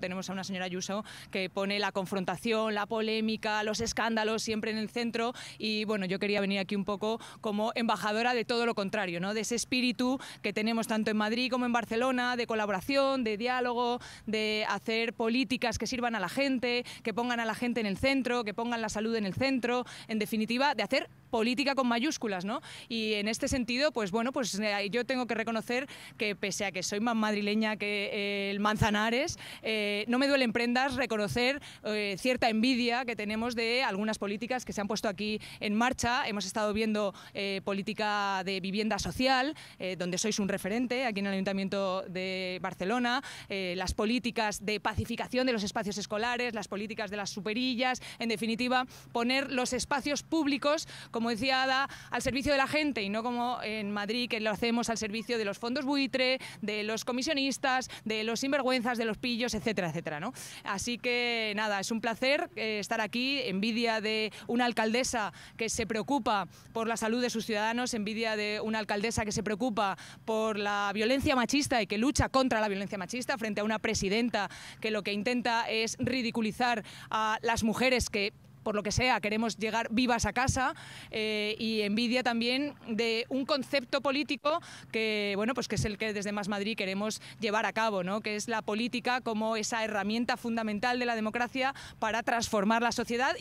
Tenemos a una señora Ayuso que pone la confrontación, la polémica, los escándalos siempre en el centro y bueno, yo quería venir aquí un poco como embajadora de todo lo contrario, ¿no? De ese espíritu que tenemos tanto en Madrid como en Barcelona, de colaboración, de diálogo, de hacer políticas que sirvan a la gente, que pongan a la gente en el centro, que pongan la salud en el centro, en definitiva, de hacer política con mayúsculas, ¿no? Y en este sentido, pues bueno, pues eh, yo tengo que reconocer que pese a que soy más madrileña que eh, el Manzanares, eh, no me duelen prendas reconocer cierta envidia que tenemos de algunas políticas que se han puesto aquí en marcha. Hemos estado viendo política de vivienda social, donde sois un referente aquí en el Ayuntamiento de Barcelona, las políticas de pacificación de los espacios escolares, las políticas de las superillas, en definitiva, poner los espacios públicos como decía Ada, al servicio de la gente y no como en Madrid que lo hacemos al servicio de los fondos buitre, de los comisionistas, de los sinvergüenzas, de los pillos, etcétera, etcétera. ¿no? Así que nada, es un placer eh, estar aquí, envidia de una alcaldesa que se preocupa por la salud de sus ciudadanos, envidia de una alcaldesa que se preocupa por la violencia machista y que lucha contra la violencia machista frente a una presidenta que lo que intenta es ridiculizar a las mujeres que por lo que sea, queremos llegar vivas a casa eh, y envidia también de un concepto político que, bueno, pues que es el que desde Más Madrid queremos llevar a cabo, ¿no? que es la política como esa herramienta fundamental de la democracia para transformar la sociedad